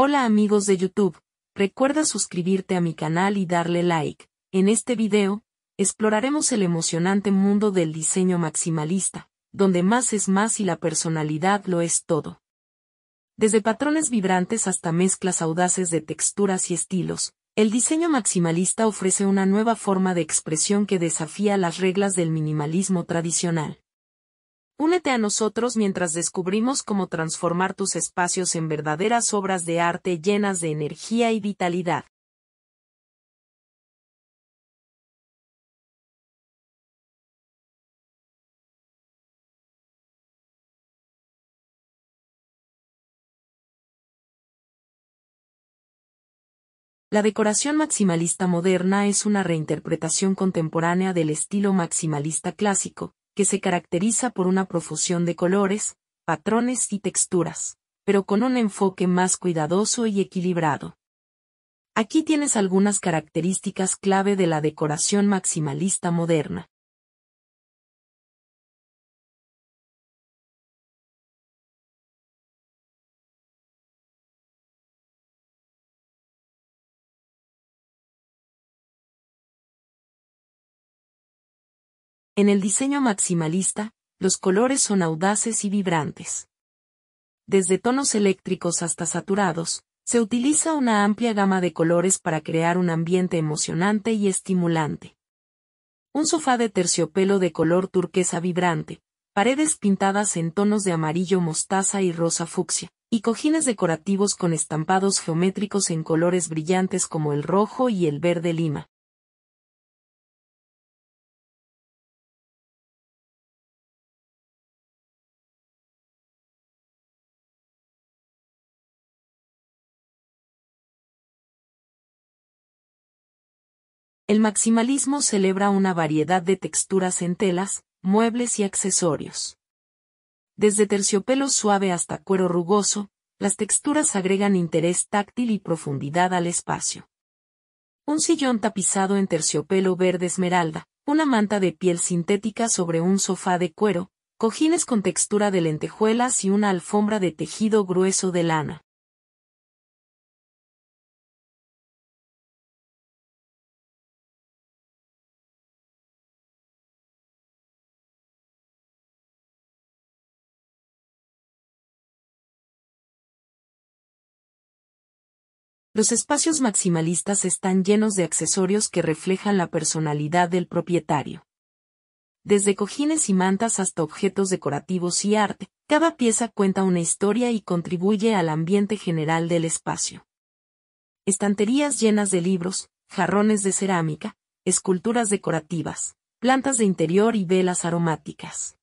Hola amigos de YouTube, recuerda suscribirte a mi canal y darle like. En este video, exploraremos el emocionante mundo del diseño maximalista, donde más es más y la personalidad lo es todo. Desde patrones vibrantes hasta mezclas audaces de texturas y estilos, el diseño maximalista ofrece una nueva forma de expresión que desafía las reglas del minimalismo tradicional. Únete a nosotros mientras descubrimos cómo transformar tus espacios en verdaderas obras de arte llenas de energía y vitalidad. La decoración maximalista moderna es una reinterpretación contemporánea del estilo maximalista clásico, que se caracteriza por una profusión de colores, patrones y texturas, pero con un enfoque más cuidadoso y equilibrado. Aquí tienes algunas características clave de la decoración maximalista moderna. En el diseño maximalista, los colores son audaces y vibrantes. Desde tonos eléctricos hasta saturados, se utiliza una amplia gama de colores para crear un ambiente emocionante y estimulante. Un sofá de terciopelo de color turquesa vibrante, paredes pintadas en tonos de amarillo mostaza y rosa fucsia, y cojines decorativos con estampados geométricos en colores brillantes como el rojo y el verde lima. El maximalismo celebra una variedad de texturas en telas, muebles y accesorios. Desde terciopelo suave hasta cuero rugoso, las texturas agregan interés táctil y profundidad al espacio. Un sillón tapizado en terciopelo verde esmeralda, una manta de piel sintética sobre un sofá de cuero, cojines con textura de lentejuelas y una alfombra de tejido grueso de lana. Los espacios maximalistas están llenos de accesorios que reflejan la personalidad del propietario. Desde cojines y mantas hasta objetos decorativos y arte, cada pieza cuenta una historia y contribuye al ambiente general del espacio. Estanterías llenas de libros, jarrones de cerámica, esculturas decorativas, plantas de interior y velas aromáticas.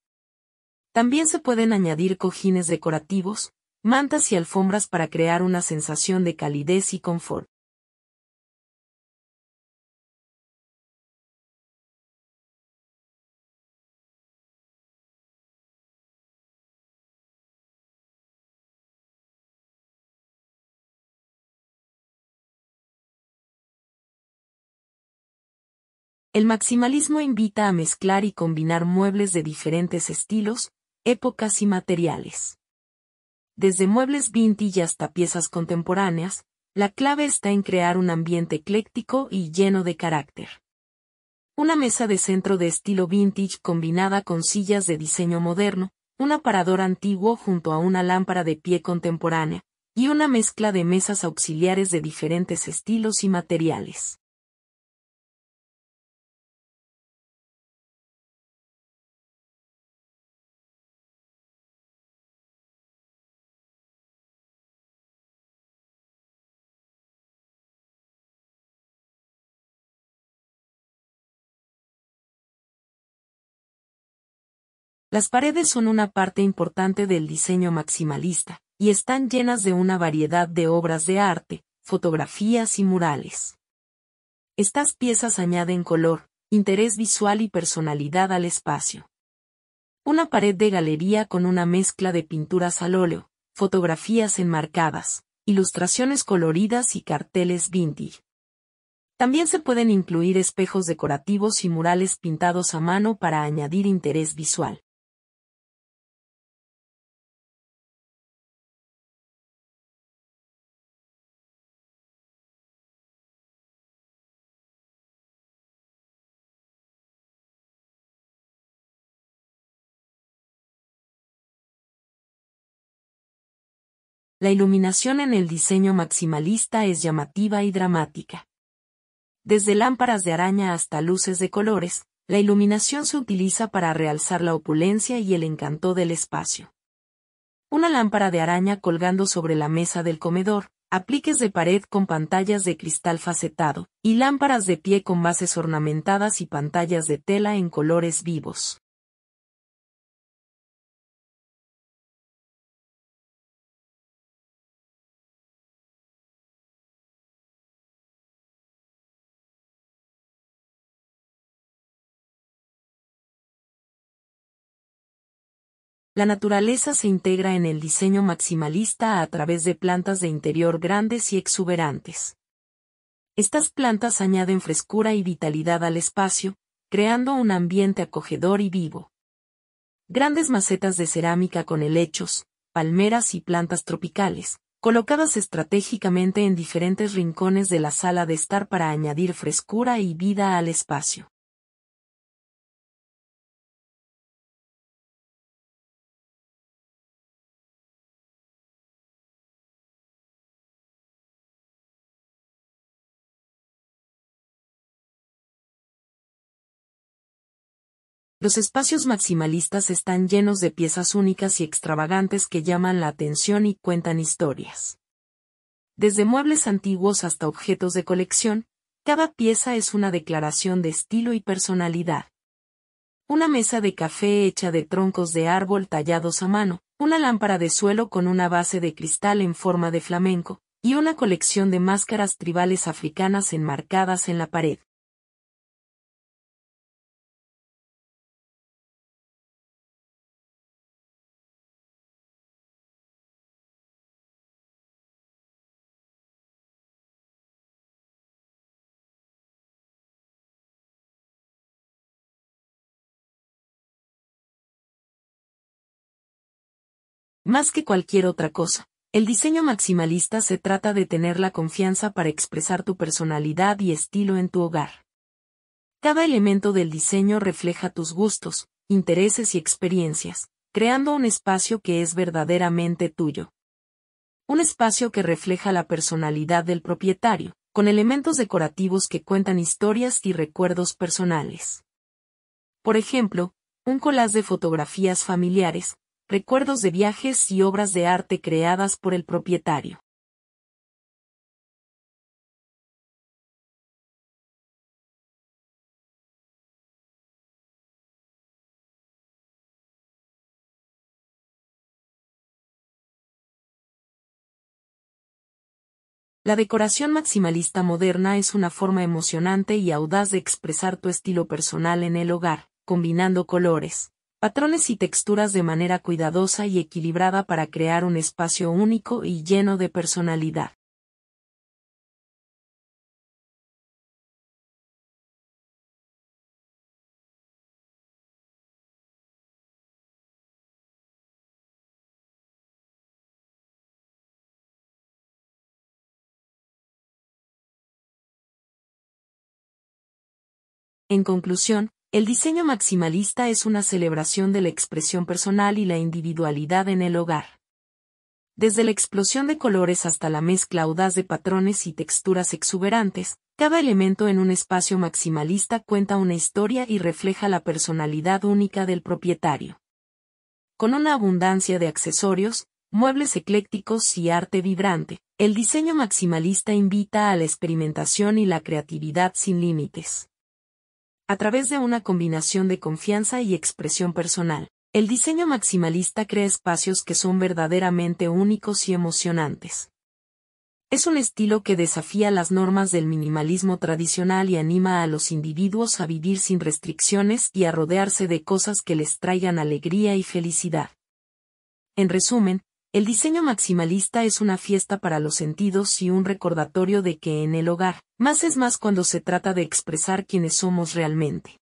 También se pueden añadir cojines decorativos, mantas y alfombras para crear una sensación de calidez y confort. El maximalismo invita a mezclar y combinar muebles de diferentes estilos, épocas y materiales desde muebles vintage hasta piezas contemporáneas, la clave está en crear un ambiente ecléctico y lleno de carácter. Una mesa de centro de estilo vintage combinada con sillas de diseño moderno, un aparador antiguo junto a una lámpara de pie contemporánea, y una mezcla de mesas auxiliares de diferentes estilos y materiales. Las paredes son una parte importante del diseño maximalista, y están llenas de una variedad de obras de arte, fotografías y murales. Estas piezas añaden color, interés visual y personalidad al espacio. Una pared de galería con una mezcla de pinturas al óleo, fotografías enmarcadas, ilustraciones coloridas y carteles vintage. También se pueden incluir espejos decorativos y murales pintados a mano para añadir interés visual. la iluminación en el diseño maximalista es llamativa y dramática. Desde lámparas de araña hasta luces de colores, la iluminación se utiliza para realzar la opulencia y el encanto del espacio. Una lámpara de araña colgando sobre la mesa del comedor, apliques de pared con pantallas de cristal facetado, y lámparas de pie con bases ornamentadas y pantallas de tela en colores vivos. La naturaleza se integra en el diseño maximalista a través de plantas de interior grandes y exuberantes. Estas plantas añaden frescura y vitalidad al espacio, creando un ambiente acogedor y vivo. Grandes macetas de cerámica con helechos, palmeras y plantas tropicales, colocadas estratégicamente en diferentes rincones de la sala de estar para añadir frescura y vida al espacio. Los espacios maximalistas están llenos de piezas únicas y extravagantes que llaman la atención y cuentan historias. Desde muebles antiguos hasta objetos de colección, cada pieza es una declaración de estilo y personalidad. Una mesa de café hecha de troncos de árbol tallados a mano, una lámpara de suelo con una base de cristal en forma de flamenco, y una colección de máscaras tribales africanas enmarcadas en la pared. Más que cualquier otra cosa, el diseño maximalista se trata de tener la confianza para expresar tu personalidad y estilo en tu hogar. Cada elemento del diseño refleja tus gustos, intereses y experiencias, creando un espacio que es verdaderamente tuyo. Un espacio que refleja la personalidad del propietario, con elementos decorativos que cuentan historias y recuerdos personales. Por ejemplo, un colás de fotografías familiares, recuerdos de viajes y obras de arte creadas por el propietario. La decoración maximalista moderna es una forma emocionante y audaz de expresar tu estilo personal en el hogar, combinando colores, patrones y texturas de manera cuidadosa y equilibrada para crear un espacio único y lleno de personalidad. En conclusión, el diseño maximalista es una celebración de la expresión personal y la individualidad en el hogar. Desde la explosión de colores hasta la mezcla audaz de patrones y texturas exuberantes, cada elemento en un espacio maximalista cuenta una historia y refleja la personalidad única del propietario. Con una abundancia de accesorios, muebles eclécticos y arte vibrante, el diseño maximalista invita a la experimentación y la creatividad sin límites. A través de una combinación de confianza y expresión personal, el diseño maximalista crea espacios que son verdaderamente únicos y emocionantes. Es un estilo que desafía las normas del minimalismo tradicional y anima a los individuos a vivir sin restricciones y a rodearse de cosas que les traigan alegría y felicidad. En resumen, el diseño maximalista es una fiesta para los sentidos y un recordatorio de que en el hogar, más es más cuando se trata de expresar quiénes somos realmente.